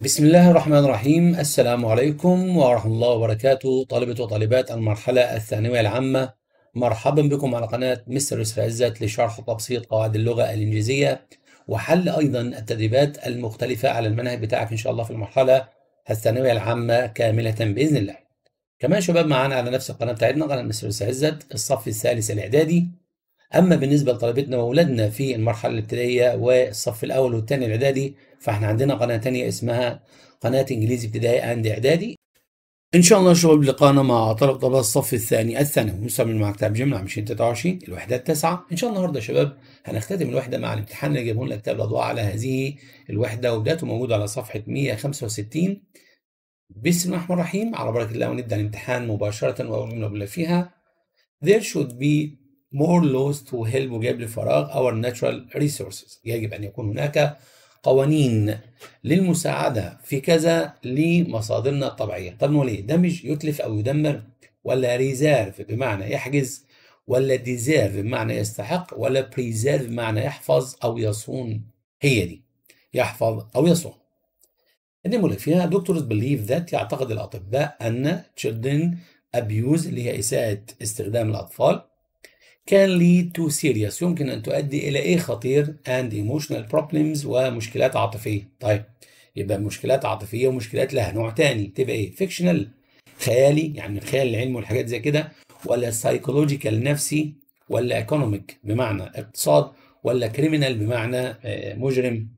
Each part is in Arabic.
بسم الله الرحمن الرحيم السلام عليكم ورحمة الله وبركاته طالبة وطالبات المرحلة الثانوية العامة مرحبا بكم على قناة مستر يوسف عزت لشرح وتبسيط قواعد اللغة الإنجليزية وحل أيضا التدريبات المختلفة على المنهج بتاعك إن شاء الله في المرحلة الثانوية العامة كاملة بإذن الله كمان شباب معانا على نفس القناة بتاعتنا قناة مستر يوسف عزت الصف الثالث الإعدادي أما بالنسبة لطلبتنا وأولادنا في المرحلة الابتدائية والصف الأول والثاني الإعدادي فاحنا عندنا قناه تانية اسمها قناه انجليزي ابتدائي اند اعدادي ان شاء الله شباب لقانا مع طلب طلبه الصف الثاني الثانوي مستمر مع كتاب جمله 2023 الوحدات التاسعه ان شاء الله النهارده شباب هنختتم الوحده مع الامتحان اللي جايبه لنا كتاب الاضواء على هذه الوحده وبداته موجود على صفحه 165 بسم الله الرحمن الرحيم على بركه الله ونبدا الامتحان مباشره واول جمله بنقول فيها there should be more laws to help وجاب لي فراغ our natural resources يجب ان يكون هناك قوانين للمساعدة في كذا لمصادرنا الطبيعية طب نقول إيه دمج يتلف أو يدمر ولا ريزيرف بمعنى يحجز ولا ديزيرف بمعنى يستحق ولا بريزيرف بمعنى يحفظ أو يصون هي دي يحفظ أو يصون النمولة فيها دكتورز بليف ذات يعتقد الأطباء أن children abuse اللي هي إساءة استخدام الأطفال can lead to serious يمكن أن تؤدي إلى إيه خطير and emotional problems ومشكلات عاطفية طيب يبقى مشكلات عاطفية ومشكلات لها نوع تاني تبقى إيه fictional خيالي يعني الخيال العلمي والحاجات زي كده ولا psychological نفسي ولا economic بمعنى اقتصاد ولا criminal بمعنى آه، مجرم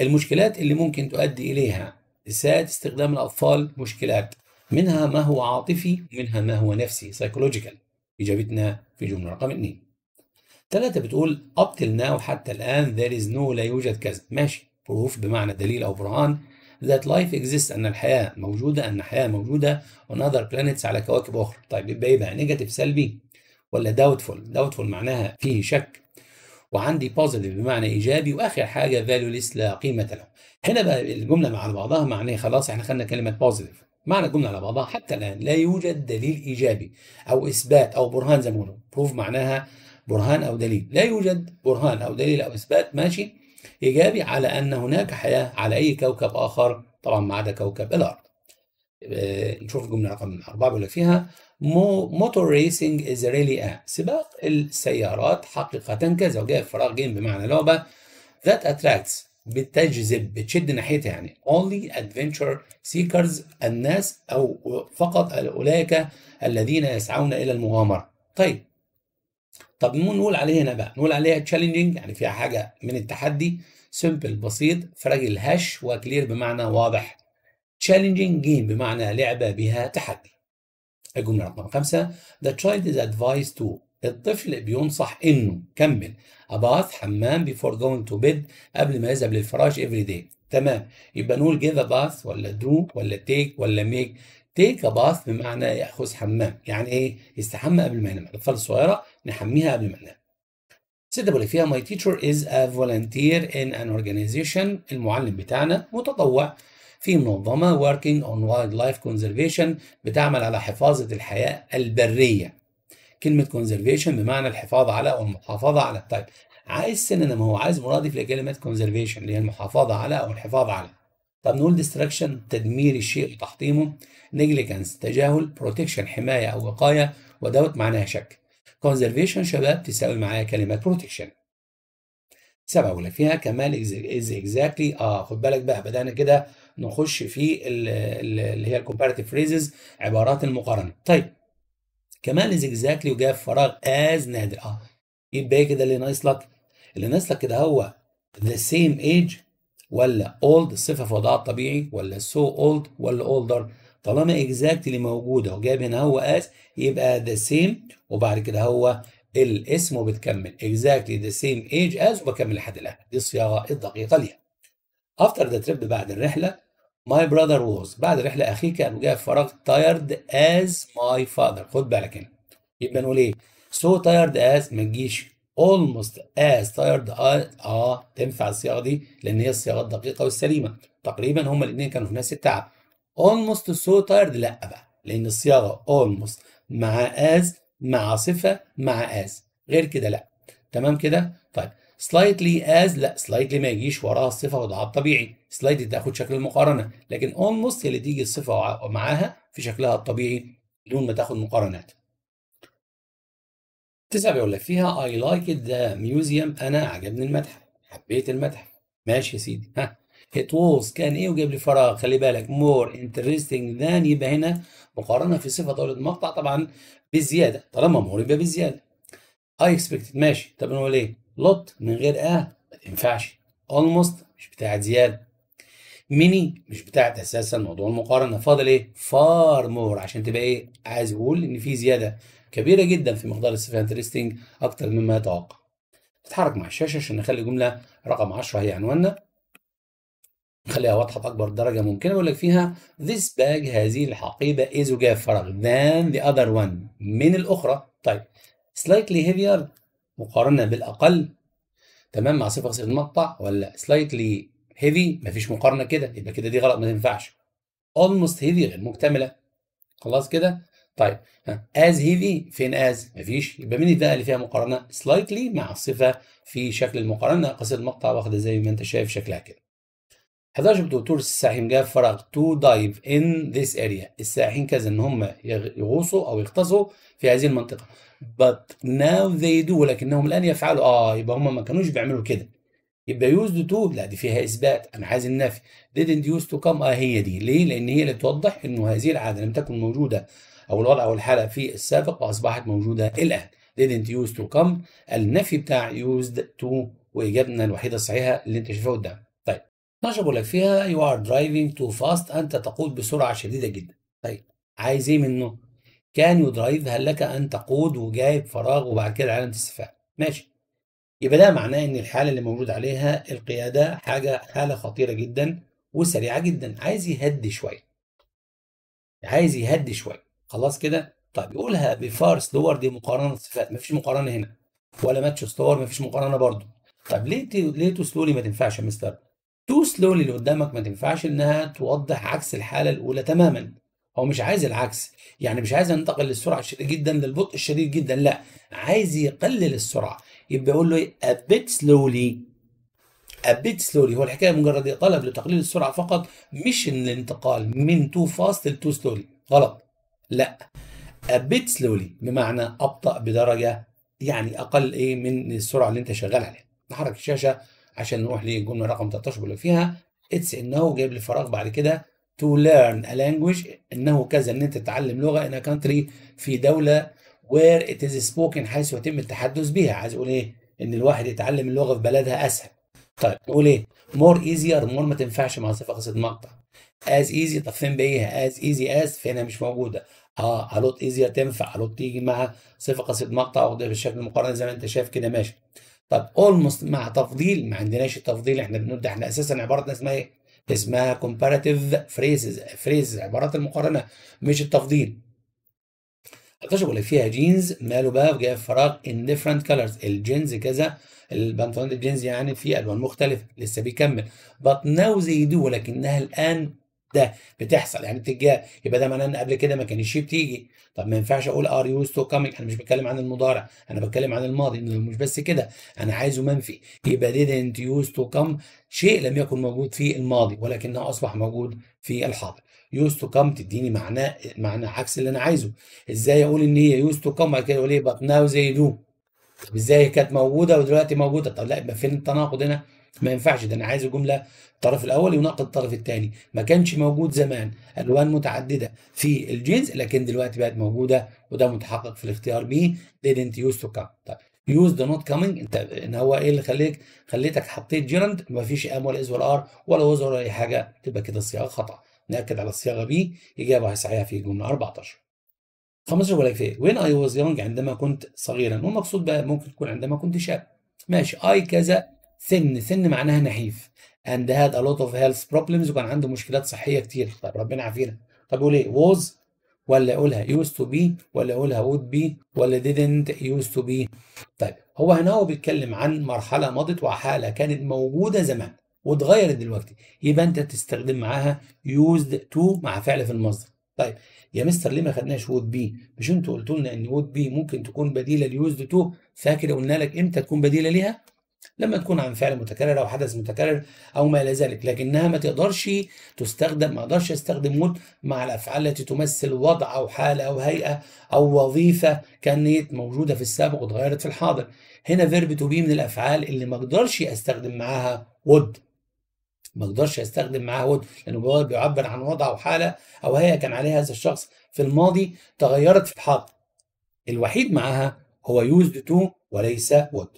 المشكلات اللي ممكن تؤدي إليها إساءة استخدام الأطفال مشكلات منها ما هو عاطفي ومنها ما هو نفسي psychological إجابتنا في جملة رقم 2 ثلاثة بتقول up till now حتى الآن there is no لا يوجد كذا ماشي proof بمعنى دليل أو برهان that life exists أن الحياة موجودة أن الحياة موجودة on other planets على كواكب أخرى طيب يبقى يبقى نيجاتيف سلبي ولا doubtful doubtful معناها فيه شك وعندي positive بمعنى إيجابي وآخر حاجة valueless لا قيمة له هنا بقى الجملة مع بعضها معناه خلاص احنا خدنا كلمة positive معنى الجملة على بعضها حتى الآن لا يوجد دليل إيجابي أو إثبات أو برهان زي ما بيقولوا بروف معناها برهان أو دليل لا يوجد برهان أو دليل أو إثبات ماشي إيجابي على أن هناك حياة على أي كوكب آخر طبعا ما عدا كوكب الأرض آه، نشوف الجملة رقم أربعة بيقول لك فيها موتور ريسنج از ريلي ا سباق السيارات حقيقة كذا وجاء فراغ جيم بمعنى لعبة ذات اتراكتس بتجذب بتشد ناحيتها يعني only adventure seekers الناس أو فقط أولئك الذين يسعون إلى المغامرة طيب طب نقول عليه هنا بقى نقول عليها challenging يعني فيها حاجة من التحدي simple بسيط فراجل هش وكلير بمعنى واضح challenging game بمعنى لعبة بها تحدي الجملة رقم خمسة the child is advised to الطفل بينصح انه كمل اباث حمام بيفور جوينج تو بيد قبل ما يذهب للفراش افري داي تمام يبقى نقول جيف باث ولا درو ولا تيك ولا ميك تيك باث بمعنى ياخذ حمام يعني ايه يستحمى قبل ما ينام الاطفال الصغيره نحميها قبل ما ينام سيدة بقول فيها ماي تيتشر از ا فولنتير ان ان اورجانيزيشن المعلم بتاعنا متطوع في منظمه وركينج اون وايلد لايف كونزرفيشن بتعمل على حفاظه الحياه البريه كلمه كونزرفيشن بمعنى الحفاظ على او المحافظه على التايب عايز سينما هو عايز مرادف لكلمه كونزرفيشن اللي هي المحافظه على او الحفاظ على طب نقول ديستراكشن تدمير الشيء وتحطيمه نيجليجنس تجاهل بروتكشن حمايه او وقايه ودوت معناها شك كونزرفيشن شباب تساوي معايا كلمه بروتكشن سبعة ولا فيها كمال از اكزاكتلي اه خد بالك بقى بدأنا كده نخش في اللي هي الكومباريتيف فريزز عبارات المقارنة طيب كمان از اكزاكتلي وجاب فراغ از نادر اه يبقى كده اللي ناقص لك اللي ناقص لك كده هو ذا سيم ايج ولا اولد صفه في وضعها الطبيعي ولا سو اولد ولا اولدر طالما اكزاكتلي موجوده وجاب هنا هو از يبقى ذا سيم وبعد كده هو الاسم وبتكمل اكزاكتلي ذا سيم ايج از وبكمل لحد الآن دي الصياغة الدقيقة ليها. After the trip بعد الرحلة ماي براذر ووز بعد رحلة أخيك كان جاء فراغ تايرد از ماي فاذر خد بالك هنا يعني. يبقى نقول ايه سو تايرد از ما تجيش اولموست tired as اه تنفع الصياغه دي لان هي الصياغه الدقيقه والسليمه تقريبا هما الاثنين كانوا في نفس التعب اولموست so tired لا بقى لان الصياغه اولموست مع از مع صفه مع از غير كده لا تمام كده طيب سلايتلي از لا سلايتلي ما يجيش وراها الصفه وضعها الطبيعي سلايد تاخد شكل المقارنه لكن اولموست هي اللي تيجي الصفه معاها في شكلها الطبيعي بدون ما تاخد مقارنات تسعة بيقول لك فيها اي لايك ذا ميوزيوم انا عجبني المتحف حبيت المتحف ماشي يا سيدي ها ات ووز كان ايه وجاب لي فراغ خلي بالك مور انترستنج ذان يبقى هنا مقارنه في صفه طاوله المقطع طبعا بالزياده طالما مور يبقى بالزياده اي اكسبكتد ماشي طب نقول ايه لوت من غير اه ما تنفعش اولموست مش بتاعت زياده ميني مش بتاعت اساسا موضوع المقارنه فاضل ايه فار مور عشان تبقى ايه عايز اقول ان في زياده كبيره جدا في مقدار السيفنت انترستنج اكتر مما يتوقع نتحرك مع الشاشه عشان نخلي الجمله رقم 10 هي عنواننا نخليها واضحه باكبر درجه ممكنه اقول لك فيها this bag هذه الحقيبه is زجاج فراغ than the other one من الاخرى طيب slightly heavier مقارنه بالاقل تمام مع صفه صيغه المقطع ولا slightly هيفي مفيش مقارنه كده يبقى كده دي غلط ما تنفعش almost هيفي غير مكتمله خلاص كده طيب از هيفي فين از مفيش يبقى مين الفئه اللي فيها مقارنه سلايتلي مع الصفه في شكل المقارنه ناقص المقطع واخده زي ما انت شايف شكلها كده 11 دكتور الساحين جاء فراغ تو دايف ان ذيس اريا الساحين كذا ان هم يغوصوا او يغطسوا في هذه المنطقه but now they do ولكنهم الان يفعلوا اه يبقى هم ما كانوش بيعملوا كده يبقى يوزد تو لا دي فيها اثبات انا عايز النفي didn't يوز تو كام اه هي دي ليه؟ لان هي اللي توضح انه هذه العاده لم تكن موجوده او الوضع او الحاله في السابق واصبحت موجوده الان didn't يوز تو كام النفي بتاع يوزد تو واجابتنا الوحيده الصحيحه اللي انت شايفها قدامك طيب 12 بقول لك فيها يو ار درايفنج تو فاست انت تقود بسرعه شديده جدا طيب عايز ايه منه؟ كان يو درايف هل لك ان تقود وجايب فراغ وبعد كده علامه استفهام ماشي يبقى ده معناه إن الحالة اللي موجود عليها القيادة حاجة حالة خطيرة جدا وسريعة جدا عايز يهدي شوية عايز يهدي شوية خلاص كده طيب يقولها بفارس دور دي مقارنة صفات مفيش مقارنة هنا ولا ماتش ستور مفيش مقارنة برضه طب ليه تي... ليه تو سلولي ما تنفعش يا مستر تو سلولي اللي قدامك ما تنفعش انها توضح عكس الحالة الأولى تماما هو مش عايز العكس يعني مش عايز ينتقل للسرعه الشديد جدا للبطء الشديد جدا لا عايز يقلل السرعه يبقى اقول له a bit slowly a bit slowly هو الحكايه مجرد طلب لتقليل السرعه فقط مش الانتقال من تو فاست لتو سلولي غلط لا a bit slowly بمعنى ابطا بدرجه يعني اقل ايه من السرعه اللي انت شغال عليها نحرك الشاشه عشان نروح للجمله رقم 13 بيقول فيها اتس انه جايب لي فراغ بعد كده تو ليرن ا language انه كذا ان انت تتعلم لغه ان كانتري في دوله where it is spoken حيث يتم التحدث بها عايز اقول ايه ان الواحد يتعلم اللغه في بلدها اسهل طيب نقول ايه مور ايزير مور ما تنفعش مع صفه قصد مقطع از ايزي طب فين بقيها از ايزي از فينها مش موجوده اه هلوت lot تنفع هلوت تيجي مع صفه قصد مقطع واخدها بالشكل المقارن زي ما انت شايف كده ماشي طب اولموست مع تفضيل ما عندناش التفضيل احنا بنقول ده احنا اساسا عبارتنا اسمها ايه اسمها comparative phrases phrases عبارات المقارنه مش التفضيل 13 بيقول لك فيها جينز ماله بقى في فراغ in different colors الجينز كذا البنطلون الجينز يعني في الوان مختلفه لسه بيكمل but now they do ولكنها الان ده بتحصل يعني بتتجاب يبقى ده معناه ان قبل كده ما كانتش بتيجي طب ما ينفعش اقول ار يوز تو كامينج انا مش بتكلم عن المضارع انا بتكلم عن الماضي انه مش بس كده انا عايزه منفي يبقى didn't يوز تو كام شيء لم يكن موجود في الماضي ولكنه اصبح موجود في الحاضر يوز تو كام تديني معناه معنى عكس اللي انا عايزه ازاي اقول ان هي يوز تو كام بعد كده اقول ايه بط ناو زي دو طب ازاي كانت موجوده ودلوقتي موجوده طب لا يبقى فين التناقض هنا ما ينفعش ده انا عايز الجمله الطرف الاول يناقض الطرف الثاني ما كانش موجود زمان الوان متعدده في الجينز لكن دلوقتي بقت موجوده وده متحقق في الاختيار بي didn't used to come طيب يوز ذا نوت كامينج انت ان هو ايه اللي خليك خليتك حطيت جيرند ما فيش ام ولا از ولا ار ولا وز ولا اي حاجه تبقى كده الصياغه خطا ناكد على الصياغه بي اجابه صحيحه في جمله 14 15 لك كفايه وين اي واز يونج عندما كنت صغيرا والمقصود بقى ممكن تكون عندما كنت شاب ماشي اي كذا سن سن معناها نحيف and had a lot of health problems وكان عنده مشكلات صحيه كتير طب ربنا عافينا طب يقول ايه was ولا يقولها used to be ولا يقولها would be ولا didn't used to be طيب هو هنا هو بيتكلم عن مرحله مضت وحاله كانت موجوده زمان واتغيرت دلوقتي يبقى انت تستخدم معاها used to مع فعل في المصدر طيب يا مستر ليه ما خدناش وود بي مش انتوا قلتوا لنا ان وود بي ممكن تكون بديله ليوزد تو فاكر قلنا لك امتى تكون بديله ليها لما تكون عن فعل متكرر او حدث متكرر او ما الى ذلك لكنها ما تقدرش تستخدم ما اقدرش استخدم مود مع الافعال التي تمثل وضع او حاله او هيئه او وظيفه كانت موجوده في السابق واتغيرت في الحاضر هنا فيرب تو بي من الافعال اللي ما اقدرش استخدم معاها وود ما اقدرش استخدم معاها وود لانه بيعبر عن وضع او حاله او هيئه كان عليها هذا الشخص في الماضي تغيرت في الحاضر الوحيد معاها هو يوزد تو وليس وود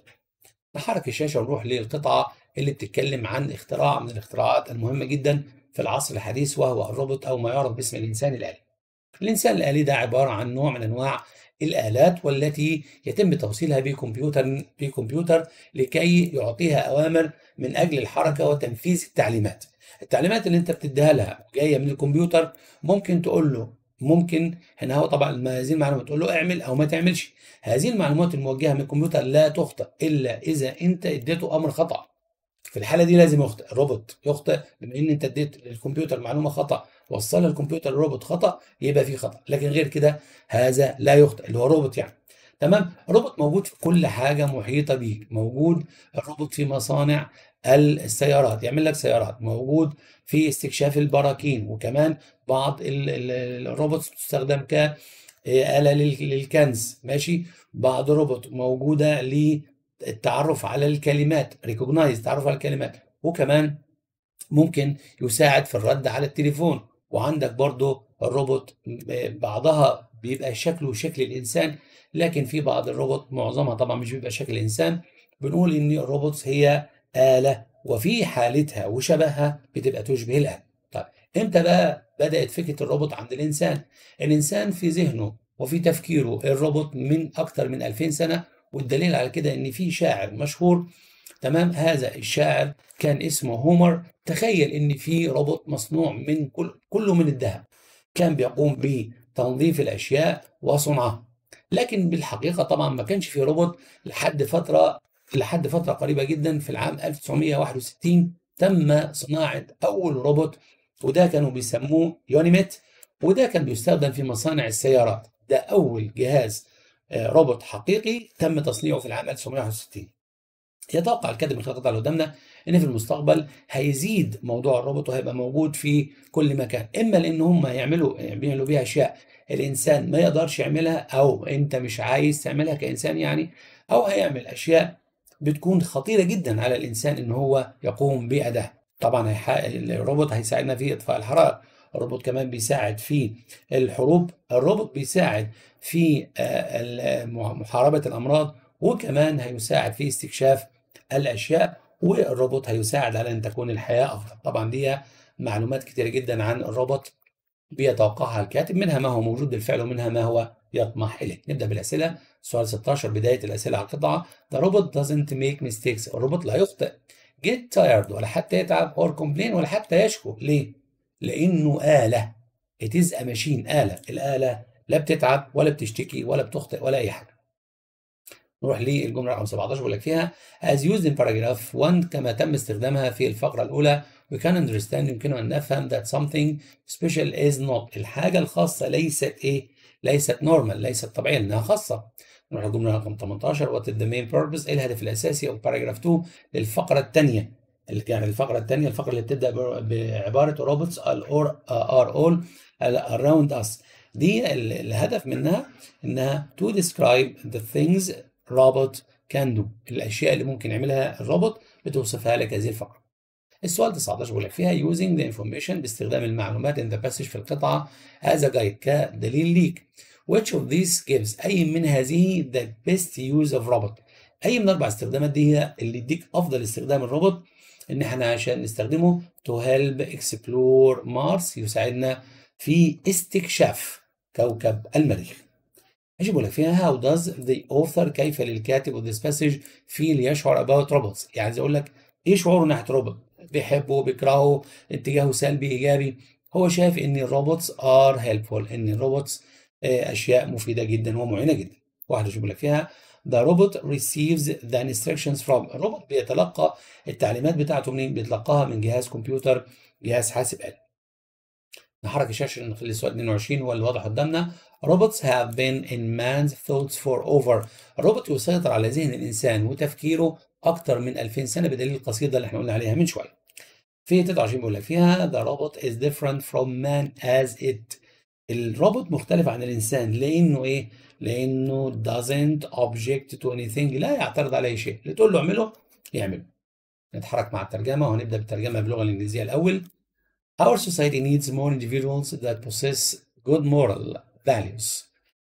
نحرك الشاشة ونروح للقطعة اللي بتتكلم عن اختراع من الاختراعات المهمة جدا في العصر الحديث وهو الروبوت أو ما يعرف باسم الإنسان الآلي. الإنسان الآلي ده عبارة عن نوع من أنواع الآلات والتي يتم توصيلها بكمبيوتر بكمبيوتر لكي يعطيها أوامر من أجل الحركة وتنفيذ التعليمات. التعليمات اللي أنت بتديها لها جاية من الكمبيوتر ممكن تقول له ممكن هنا هو طبعا هذه المعلومات تقول له اعمل او ما تعملش هذه المعلومات الموجهه من الكمبيوتر لا تخطئ الا اذا انت اديته امر خطا في الحاله دي لازم يخطئ الروبوت يخطئ بما ان انت اديت للكمبيوتر معلومه خطا وصلها الكمبيوتر الروبوت خطا يبقى في خطا لكن غير كده هذا لا يخطئ اللي هو روبوت يعني تمام روبوت موجود في كل حاجه محيطه بيه موجود الروبوت في مصانع السيارات يعمل لك سيارات موجود في استكشاف البراكين وكمان بعض الروبوتس بتستخدم ك آلة للكنز ماشي بعض روبوت موجودة للتعرف على الكلمات ريكوجنايز التعرف على الكلمات وكمان ممكن يساعد في الرد على التليفون وعندك برضو الروبوت آه، بعضها بيبقى شكله شكل الإنسان لكن في بعض الروبوت معظمها طبعا مش بيبقى شكل الإنسان بنقول إن الروبوتس هي آلة وفي حالتها وشبهها بتبقى تشبه الآلة طيب امتى بقى بدأت فكرة الروبوت عند الإنسان الإنسان في ذهنه وفي تفكيره الروبوت من أكتر من 2000 سنة والدليل على كده إن في شاعر مشهور تمام هذا الشاعر كان اسمه هومر تخيل إن في روبوت مصنوع من كل كله من الذهب كان بيقوم بتنظيف الأشياء وصنعها لكن بالحقيقة طبعا ما كانش في روبوت لحد فترة لحد فترة قريبة جدا في العام 1961 تم صناعة أول روبوت وده كانوا بيسموه يونيميت وده كان بيستخدم في مصانع السيارات ده أول جهاز آه، روبوت حقيقي تم تصنيعه في العام 1961 يتوقع الكاتب من خلال اللي قدامنا ان في المستقبل هيزيد موضوع الروبوت وهيبقى موجود في كل مكان اما لان هم يعملوا بيعملوا بيها اشياء الانسان ما يقدرش يعملها او انت مش عايز تعملها كانسان يعني او هيعمل اشياء بتكون خطيره جدا على الانسان ان هو يقوم بأداه طبعا الروبوت هيساعدنا في اطفاء الحرائق الروبوت كمان بيساعد في الحروب الروبوت بيساعد في آه، محاربه الامراض وكمان هيساعد في استكشاف الاشياء والروبوت هيساعد على ان تكون الحياه افضل طبعا دي معلومات كتير جدا عن الروبوت بيتوقعها الكاتب منها ما هو موجود بالفعل ومنها ما هو يطمح اليه نبدا بالاسئله سؤال 16 بداية الأسئلة على القطعة The robot doesn't make mistakes الروبوت لا يخطئ get tired ولا حتى يتعب or complain ولا حتى يشكو ليه؟ لأنه آلة it is a machine آلة الآلة لا بتتعب ولا بتشتكي ولا بتخطئ ولا أي حاجة نروح للجملة رقم 17 بيقول لك فيها as used in paragraph 1 كما تم استخدامها في الفقرة الأولى we can understand يمكننا أن نفهم that something special is not الحاجة الخاصة ليست إيه؟ ليست normal ليست طبيعية لأنها خاصة نروح للجملة رقم 18 what is the main purpose إيه الهدف الأساسي أو paragraph 2 للفقرة الثانية يعني الفقرة الثانية الفقرة اللي بتبدأ بعبارة robots are, are all around us دي الهدف منها انها to describe the things robot can do الاشياء اللي ممكن يعملها الروبوت بتوصفها لك هذه الفقره السؤال 19 بيقول لك فيها يوزنج ذا انفورميشن باستخدام المعلومات ان ذا باسج في القطعه هذا جايد كدليل ليك which of these gives اي من هذه the best use of robot اي من اربع استخدامات دي هي اللي يديك افضل استخدام الروبوت ان احنا عشان نستخدمه to help explore Mars يساعدنا في استكشاف كوكب المريخ. اجيب لك فيها how does the author كيف للكاتب of this passage feel يشعر about robots يعني عايز اقول لك ايه شعوره ناحيه روبوت بيحبه بيكرهه اتجاهه سلبي ايجابي هو شايف ان الروبوتس ار هيلبفول ان الروبوتس آه، اشياء مفيده جدا ومعينه جدا واحده شوف لك فيها ذا روبوت ريسيفز ذا انستركشنز فروم الروبوت بيتلقى التعليمات بتاعته منين؟ بيتلقاها من جهاز كمبيوتر جهاز حاسب آلي. نحرك الشاشة في السؤال 22 هو اللي واضح قدامنا روبوتس هاف بين ان مانز ثوتس فور اوفر الروبوت يسيطر على ذهن الإنسان وتفكيره اكتر من 2000 سنه بدليل القصيده اللي احنا قلنا عليها من شويه في 23 بيقول لك فيها ذا روبوت از ديفرنت فروم مان از ات الروبوت مختلف عن الانسان لانه ايه لانه doesn't object to anything لا يعترض على اي شيء اللي تقول له اعمله يعمله نتحرك مع الترجمه وهنبدا بالترجمه باللغه الانجليزيه الاول Our society needs more individuals that possess good moral values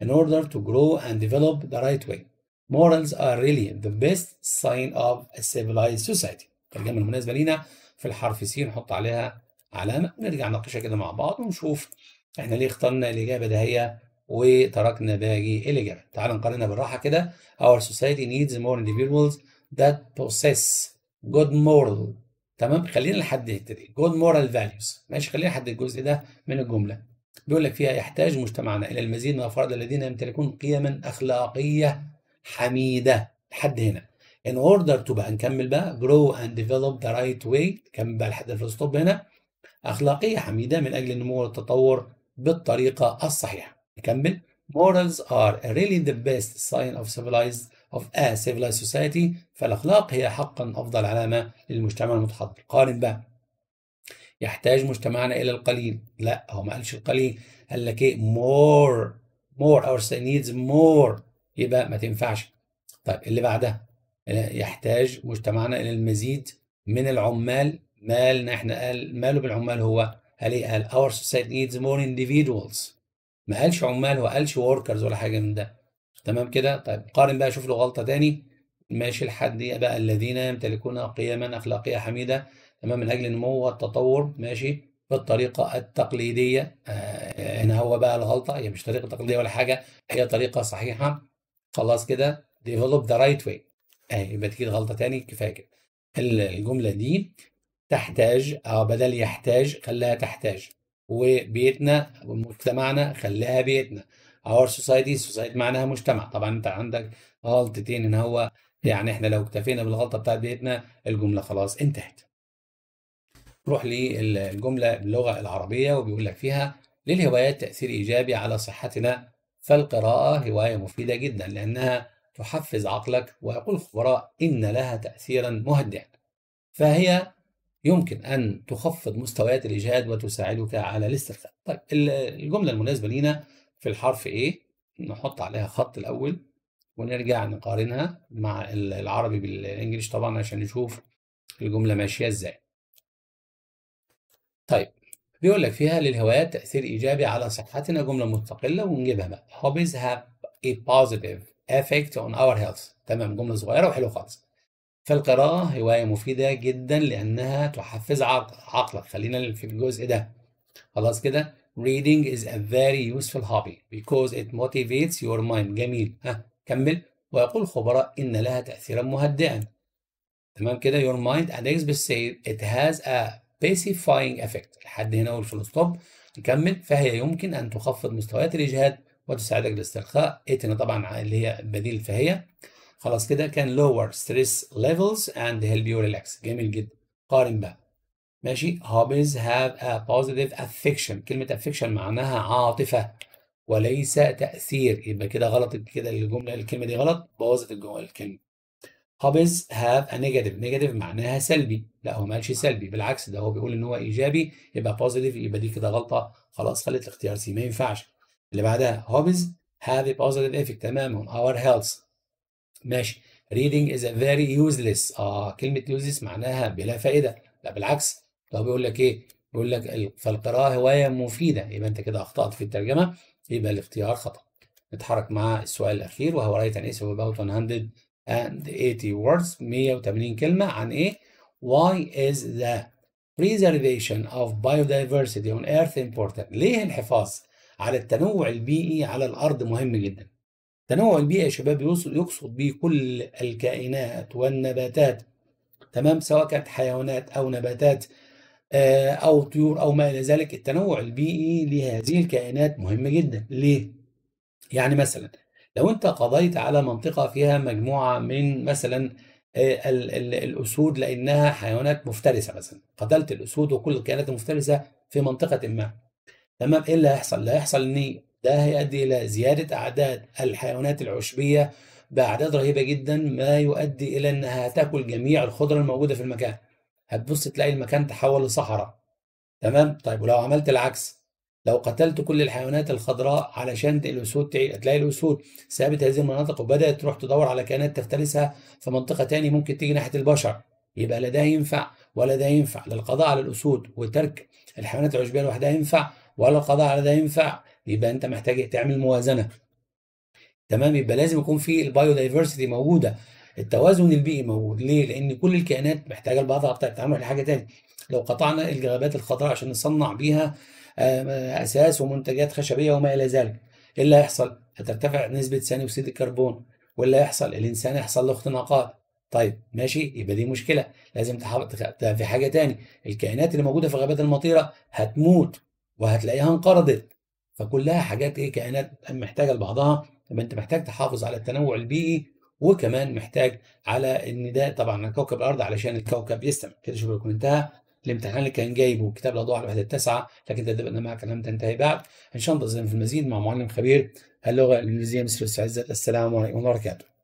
in order to grow and develop the right way. morals are really the best sign of a civilized society الترجمة المناسبة لينا في الحرف س نحط عليها علامة ونرجع نناقشها كده مع بعض ونشوف احنا ليه اخترنا الإجابة ده هي وتركنا باقي الإجابة تعال نقارنها بالراحة كده our society needs more individuals that possess good moral تمام خلينا لحد الحته good moral values ماشي خلينا لحد الجزء ده من الجملة بيقول لك فيها يحتاج مجتمعنا إلى المزيد من الأفراد الذين يمتلكون قيما أخلاقية حميده لحد هنا in order to بقى نكمل بقى grow and develop the right way نكمل بقى لحد الفول هنا اخلاقيه حميده من اجل النمو والتطور بالطريقه الصحيحه نكمل morals are really the best sign of civilized of a civilized society فالاخلاق هي حقا افضل علامه للمجتمع المتحضر قارن بقى يحتاج مجتمعنا الى القليل لا هو ما قالش القليل قال لك ايه more more our needs more يبقى ما تنفعش طيب اللي بعدها آه، يحتاج مجتمعنا الى المزيد من العمال مالنا احنا قال ماله بالعمال هو قال ايه قال our society needs more individuals ما قالش عمال هو قالش workers ولا حاجه من ده تمام كده طيب قارن بقى شوف له غلطه تاني ماشي الحد بقى الذين يمتلكون قيما اخلاقيه حميده تمام من اجل النمو والتطور ماشي بالطريقه التقليديه آه، هنا آه هو بقى الغلطه هي مش طريقه تقليديه ولا حاجه هي طريقه صحيحه خلاص كده ديفلوب ذا رايت واي اهي يبقى تيجي غلطه تاني كفايه كده الجمله دي تحتاج او آه، بدل يحتاج خلاها تحتاج وبيتنا مجتمعنا خلاها بيتنا اور سوسايتي سوسايتي معناها مجتمع طبعا انت عندك غلطتين ان هو يعني احنا لو اكتفينا بالغلطه بتاعت بيتنا الجمله خلاص انتهت نروح للجمله باللغه العربيه وبيقول لك فيها للهوايات تاثير ايجابي على صحتنا فالقراءة هواية مفيدة جدا لأنها تحفز عقلك ويقول الخبراء إن لها تأثيرا مهدئا فهي يمكن أن تخفض مستويات الإجهاد وتساعدك على الاسترخاء طيب الجملة المناسبة لينا في الحرف A نحط عليها خط الأول ونرجع نقارنها مع العربي بالإنجليش طبعا عشان نشوف الجملة ماشية إزاي طيب بيقول لك فيها للهوايات تأثير إيجابي على صحتنا جملة مستقلة ونجيبها بقى hobbies have a positive effect on our health تمام جملة صغيرة وحلوة خالص فالقراءة هواية مفيدة جدا لأنها تحفز عقلك خلينا في الجزء ده خلاص كده reading is a very useful hobby because it motivates your mind جميل ها كمل ويقول خبراء إن لها تأثيرا مهدئا تمام كده your mind and experts say it has a pacifying effect لحد هنا والفول ستوب نكمل فهي يمكن أن تخفض مستويات الإجهاد وتساعدك لاسترخاء اتنا طبعا اللي هي بديل فهي خلاص كده كان lower stress levels and help you relax جميل جدا قارن بقى ماشي hobbies have a positive affection كلمة affection معناها عاطفة وليس تأثير يبقى كده غلط كده الجملة الكلمة دي غلط بوظت الجملة الكلمة هابز هاف ا نيجاتيف نيجاتيف معناها سلبي لا هو ما قالش سلبي بالعكس ده هو بيقول ان هو ايجابي يبقى بوزيتيف يبقى دي كده غلطه خلاص خليت الاختيار سي ما ينفعش اللي بعدها هابز هاف ا بوزيتيف افكت تمام اون اور هيلث ماشي reading ا فيري يوزليس اه كلمه يوزليس معناها بلا فائده لا بالعكس ده بيقول لك ايه بيقول لك فالقراءه هوايه مفيده يبقى انت كده اخطات في الترجمه يبقى الاختيار خطا نتحرك مع السؤال الاخير وهو رايت ان اسم about 100 and 80 words 180 كلمة عن إيه؟ Why is the preservation of biodiversity on earth important؟ ليه الحفاظ على التنوع البيئي على الأرض مهم جدا؟ التنوع البيئي يا شباب يقصد بيه كل الكائنات والنباتات تمام سواء كانت حيوانات أو نباتات آه، أو طيور أو ما إلى ذلك التنوع البيئي لهذه الكائنات مهم جدا ليه؟ يعني مثلا لو انت قضيت على منطقه فيها مجموعه من مثلا آه، الاسود لانها حيوانات مفترسه مثلا قتلت الاسود وكل الكائنات المفترسه في منطقه ما تمام ايه اللي هيحصل؟ لا هيحصل ان ده هيؤدي الى زياده اعداد الحيوانات العشبيه باعداد رهيبه جدا ما يؤدي الى انها تاكل جميع الخضره الموجوده في المكان هتبص تلاقي المكان تحول لصحراء تمام طيب ولو عملت العكس لو قتلت كل الحيوانات الخضراء علشان الاسود تلاقي هتلاقي الاسود سابت هذه المناطق وبدات تروح تدور على كائنات تفترسها في منطقه ثانيه ممكن تيجي ناحيه البشر يبقى لا ده ينفع ولا ده ينفع للقضاء القضاء على الاسود وترك الحيوانات العشبيه لوحدها ينفع ولا القضاء على ده ينفع يبقى انت محتاج تعمل موازنه تمام يبقى لازم يكون في البايو دايفرسيتي موجوده التوازن البيئي موجود ليه؟ لان كل الكائنات محتاجه لبعضها بتاعت تعمل حاجه تاني لو قطعنا الغابات الخضراء عشان نصنع بيها اساس ومنتجات خشبيه وما الى ذلك ايه اللي هيحصل هترتفع نسبه ثاني اكسيد الكربون واللي هيحصل الانسان يحصل له اختناقات طيب ماشي يبقى دي مشكله لازم تحط في حاجه تاني الكائنات اللي موجوده في غابات المطيره هتموت وهتلاقيها انقرضت فكلها حاجات ايه كائنات محتاجه لبعضها يبقى انت محتاج تحافظ على التنوع البيئي وكمان محتاج على ان ده طبعا على كوكب الارض علشان الكوكب يستمر كده شوف يكون انتهى الامتحان اللي كان جايبه كتاب الاضواء على الوحده التاسعه لكن ده بقى معك تنتهي بعد ان شاء الله في المزيد مع معلم خبير اللغه الانجليزيه مستر عزت السلام عليكم ورحمه الله وبركاته